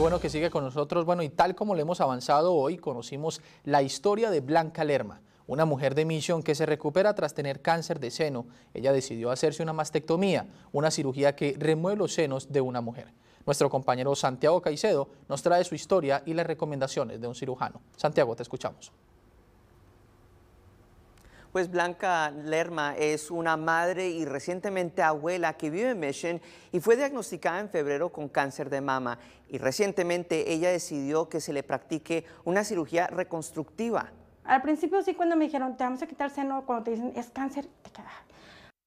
bueno que sigue con nosotros. Bueno, y tal como le hemos avanzado hoy, conocimos la historia de Blanca Lerma, una mujer de misión que se recupera tras tener cáncer de seno. Ella decidió hacerse una mastectomía, una cirugía que remueve los senos de una mujer. Nuestro compañero Santiago Caicedo nos trae su historia y las recomendaciones de un cirujano. Santiago, te escuchamos. Pues Blanca Lerma es una madre y recientemente abuela que vive en Mission y fue diagnosticada en febrero con cáncer de mama. Y recientemente ella decidió que se le practique una cirugía reconstructiva. Al principio sí, cuando me dijeron, te vamos a quitar seno, cuando te dicen, es cáncer, te queda.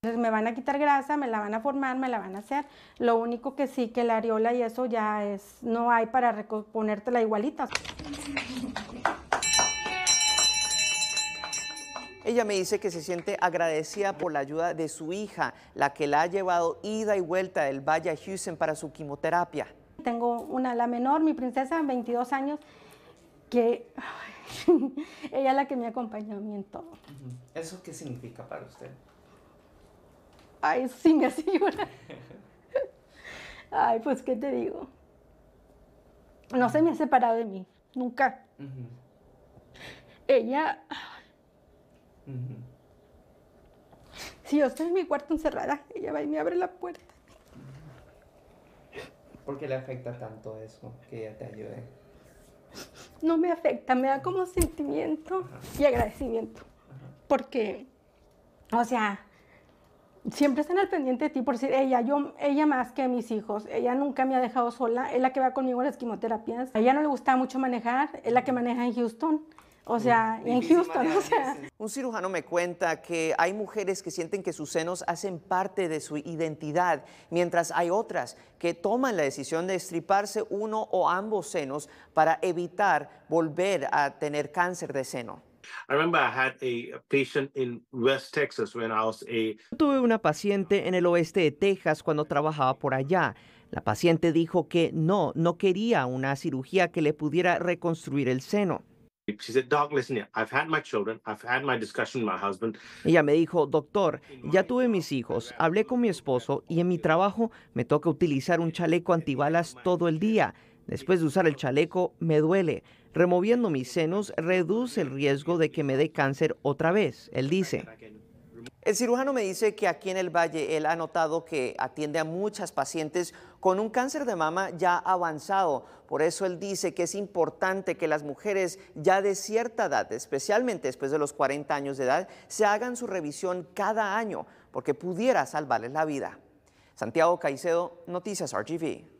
Entonces me van a quitar grasa, me la van a formar, me la van a hacer. Lo único que sí, que la areola y eso ya es, no hay para ponértela igualita. Ella me dice que se siente agradecida por la ayuda de su hija, la que la ha llevado ida y vuelta del Valle Houston para su quimioterapia. Tengo una, la menor, mi princesa, 22 años, que ella es la que me acompañó a en todo. ¿Eso qué significa para usted? Ay, sí me señora Ay, pues, ¿qué te digo? No se me ha separado de mí, nunca. Ella si yo estoy en mi cuarto encerrada, ella va y me abre la puerta. ¿Por qué le afecta tanto eso, que ella te ayude? No me afecta, me da como sentimiento y agradecimiento. Porque, o sea, siempre están al pendiente de ti por decir, ella, yo, ella más que mis hijos, ella nunca me ha dejado sola, es la que va conmigo a las quimioterapias, a ella no le gusta mucho manejar, es la que maneja en Houston, o sea, en Houston, o sea. Un cirujano me cuenta que hay mujeres que sienten que sus senos hacen parte de su identidad, mientras hay otras que toman la decisión de estriparse uno o ambos senos para evitar volver a tener cáncer de seno. Tuve una paciente en el oeste de Texas cuando trabajaba por allá. La paciente dijo que no, no quería una cirugía que le pudiera reconstruir el seno. Ella me dijo, doctor, ya tuve mis hijos, hablé con mi esposo y en mi trabajo me toca utilizar un chaleco antibalas todo el día. Después de usar el chaleco, me duele. Removiendo mis senos reduce el riesgo de que me dé cáncer otra vez, él dice. El cirujano me dice que aquí en el Valle él ha notado que atiende a muchas pacientes con un cáncer de mama ya avanzado. Por eso él dice que es importante que las mujeres ya de cierta edad, especialmente después de los 40 años de edad, se hagan su revisión cada año porque pudiera salvarles la vida. Santiago Caicedo, Noticias RGV.